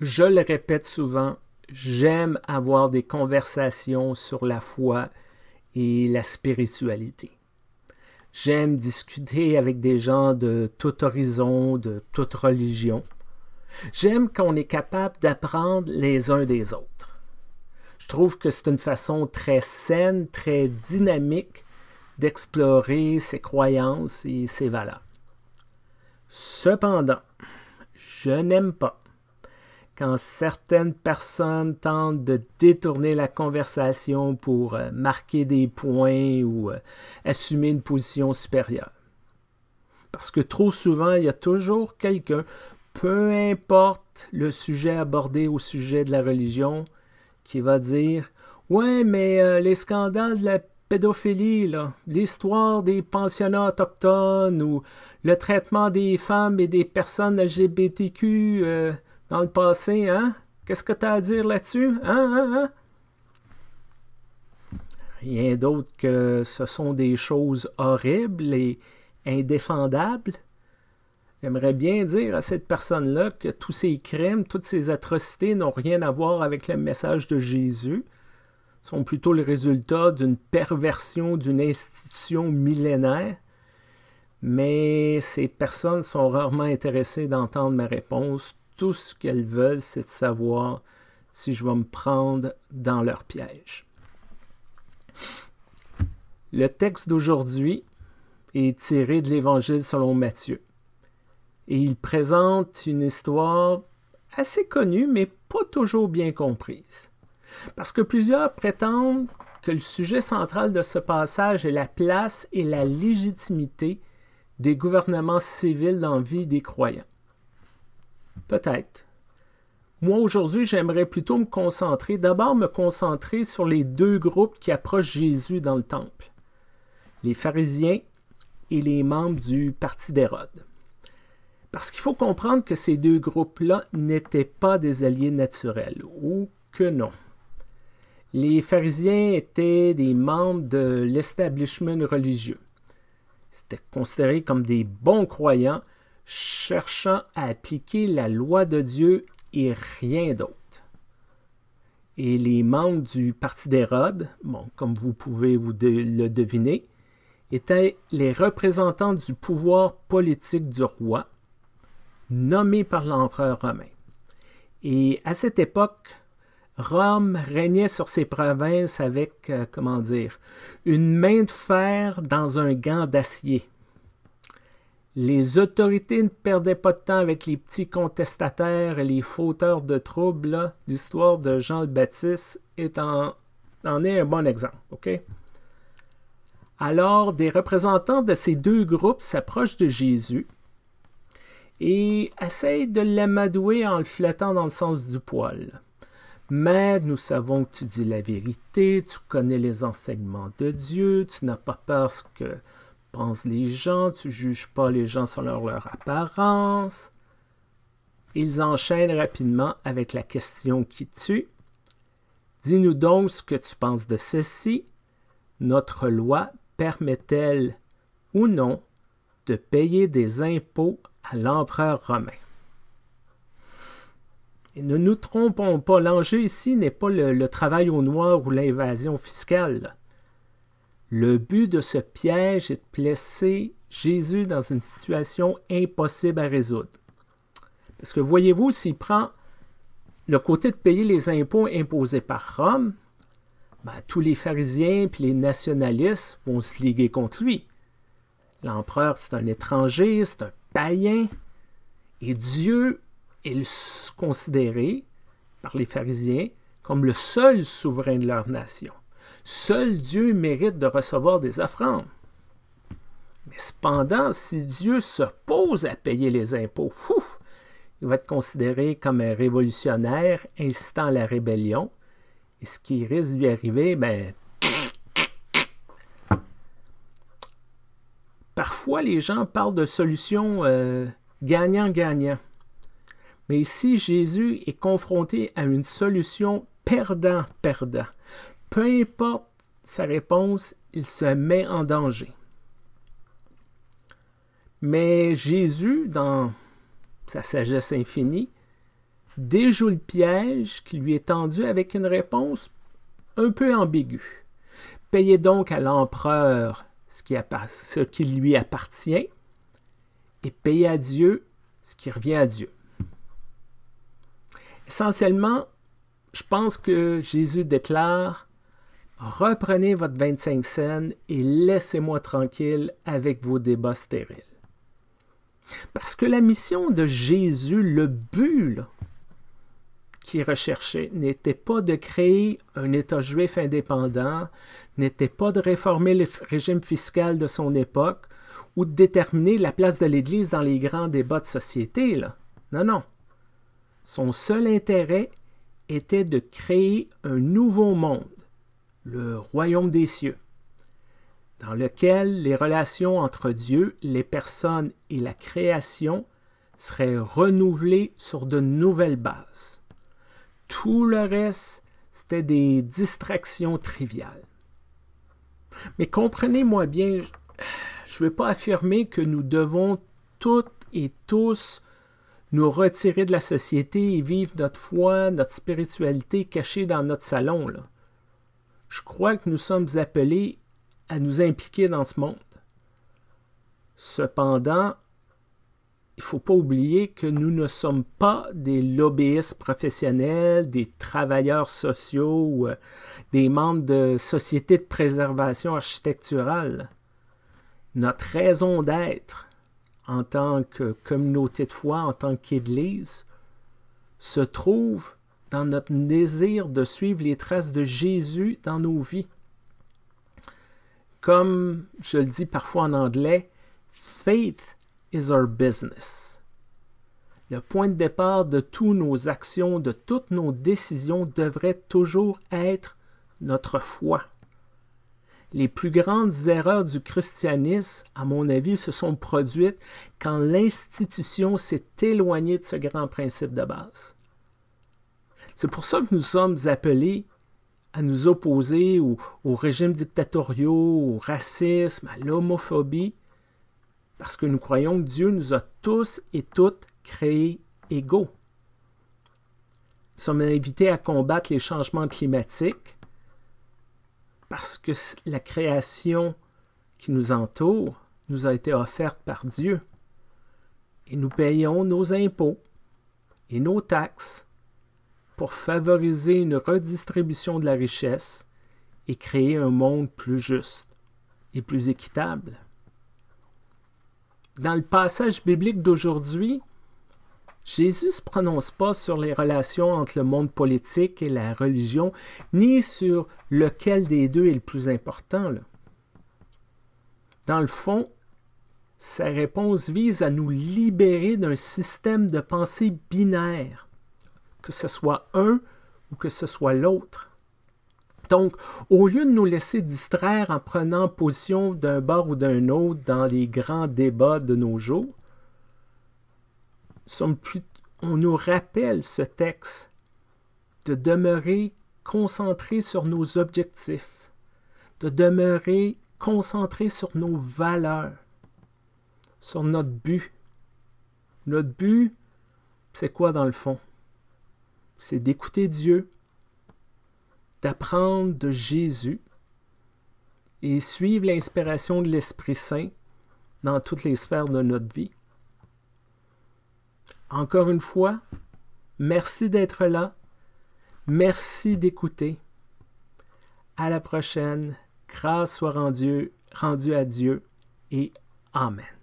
Je le répète souvent, j'aime avoir des conversations sur la foi et la spiritualité. J'aime discuter avec des gens de tout horizon, de toute religion. J'aime qu'on est capable d'apprendre les uns des autres. Je trouve que c'est une façon très saine, très dynamique d'explorer ses croyances et ses valeurs. Cependant, je n'aime pas quand certaines personnes tentent de détourner la conversation pour euh, marquer des points ou euh, assumer une position supérieure. Parce que trop souvent, il y a toujours quelqu'un, peu importe le sujet abordé au sujet de la religion, qui va dire Ouais, mais euh, les scandales de la pédophilie, l'histoire des pensionnats autochtones ou le traitement des femmes et des personnes LGBTQ dans le passé, hein? Qu'est-ce que tu as à dire là-dessus? Hein, hein, hein, Rien d'autre que ce sont des choses horribles et indéfendables. J'aimerais bien dire à cette personne-là que tous ces crimes, toutes ces atrocités n'ont rien à voir avec le message de Jésus, sont plutôt le résultat d'une perversion d'une institution millénaire. Mais ces personnes sont rarement intéressées d'entendre ma réponse, tout ce qu'elles veulent, c'est de savoir si je vais me prendre dans leur piège. Le texte d'aujourd'hui est tiré de l'Évangile selon Matthieu. Et il présente une histoire assez connue, mais pas toujours bien comprise. Parce que plusieurs prétendent que le sujet central de ce passage est la place et la légitimité des gouvernements civils dans la vie des croyants. Peut-être. Moi, aujourd'hui, j'aimerais plutôt me concentrer, d'abord me concentrer sur les deux groupes qui approchent Jésus dans le temple, les pharisiens et les membres du parti d'Hérode. Parce qu'il faut comprendre que ces deux groupes-là n'étaient pas des alliés naturels, ou que non. Les pharisiens étaient des membres de l'establishment religieux. C'était considéré comme des bons croyants cherchant à appliquer la loi de Dieu et rien d'autre. Et les membres du Parti d'Hérode, bon, comme vous pouvez vous le deviner, étaient les représentants du pouvoir politique du roi, nommé par l'empereur romain. Et à cette époque, Rome régnait sur ses provinces avec, euh, comment dire, une main de fer dans un gant d'acier. Les autorités ne perdaient pas de temps avec les petits contestataires et les fauteurs de troubles. L'histoire de Jean le Baptiste en, est un bon exemple. ok Alors, des représentants de ces deux groupes s'approchent de Jésus et essayent de l'amadouer en le flattant dans le sens du poil. Mais nous savons que tu dis la vérité, tu connais les enseignements de Dieu, tu n'as pas peur que les gens, tu juges pas les gens sur leur apparence. Ils enchaînent rapidement avec la question qui tue. Dis-nous donc ce que tu penses de ceci. Notre loi permet-elle ou non de payer des impôts à l'empereur romain? Et ne nous trompons pas, l'enjeu ici n'est pas le, travail au noir ou l'invasion fiscale. Le but de ce piège est de placer Jésus dans une situation impossible à résoudre. Parce que voyez-vous, s'il prend le côté de payer les impôts imposés par Rome, ben, tous les pharisiens et les nationalistes vont se liguer contre lui. L'empereur, c'est un étranger, c'est un païen. Et Dieu est considéré par les pharisiens comme le seul souverain de leur nation. Seul Dieu mérite de recevoir des offrandes. Mais cependant, si Dieu s'oppose à payer les impôts, il va être considéré comme un révolutionnaire incitant à la rébellion. Et ce qui risque lui arriver, ben. Parfois, les gens parlent de solutions euh, gagnant-gagnant. Mais ici, Jésus est confronté à une solution perdant-perdant. Peu importe sa réponse, il se met en danger. Mais Jésus, dans sa sagesse infinie, déjoue le piège qui lui est tendu avec une réponse un peu ambiguë. Payez donc à l'empereur ce qui, lui appartient et payez à Dieu ce qui revient à Dieu. Essentiellement, je pense que Jésus déclare Reprenez votre 25 scènes et laissez-moi tranquille avec vos débats stériles. Parce que la mission de Jésus, le but qu'il qui recherchait n'était pas de créer un État juif indépendant, n'était pas de réformer le régime fiscal de son époque ou de déterminer la place de l'Église dans les grands débats de société. Non, non. Son seul intérêt était de créer un nouveau monde le royaume des cieux, dans lequel les relations entre Dieu, les personnes et la création seraient renouvelées sur de nouvelles bases. Tout le reste, c'était des distractions triviales. Mais comprenez-moi bien, je ne veux pas affirmer que nous devons toutes et tous nous retirer de la société et vivre notre foi, notre spiritualité cachée dans notre salon. Là je crois que nous sommes appelés à nous impliquer dans ce monde. Cependant, il ne faut pas oublier que nous ne sommes pas des lobbyistes professionnels, des travailleurs sociaux, euh, des membres de sociétés de préservation architecturale. Notre raison d'être en tant que communauté de foi, en tant qu'Église, se trouve dans notre désir de suivre les traces de Jésus dans nos vies. Comme je le dis parfois en anglais, faith is our business. Le point de départ de toutes nos actions, de toutes nos décisions devrait toujours être notre foi. Les plus grandes erreurs du christianisme, à mon avis, se sont produites quand l'institution s'est éloignée de ce grand principe de base. C'est pour ça que nous sommes appelés à nous opposer aux, régimes dictatoriaux, au racisme, à l'homophobie, parce que nous croyons que Dieu nous a tous et toutes créés égaux. Nous sommes invités à combattre les changements climatiques parce que la création qui nous entoure nous a été offerte par Dieu. Et nous payons nos impôts et nos taxes pour favoriser une redistribution de la richesse et créer un monde plus juste et plus équitable. Dans le passage biblique d'aujourd'hui, Jésus ne se prononce pas sur les relations entre le monde politique et la religion, ni sur lequel des deux est le plus important. Dans le fond, sa réponse vise à nous libérer d'un système de pensée binaire que ce soit un ou que ce soit l'autre. Donc, au lieu de nous laisser distraire en prenant position d'un bord ou d'un autre dans les grands débats de nos jours, plus, on nous rappelle ce texte de demeurer concentré sur nos objectifs, de demeurer concentré sur nos valeurs, sur notre but. Notre but, c'est quoi dans le fond? c'est d'écouter Dieu, d'apprendre de Jésus et suivre l'inspiration de l'Esprit Saint dans toutes les sphères de notre vie. Encore une fois, merci d'être là. Merci d'écouter. À la prochaine. Grâce soit rendue, rendue à Dieu et Amen.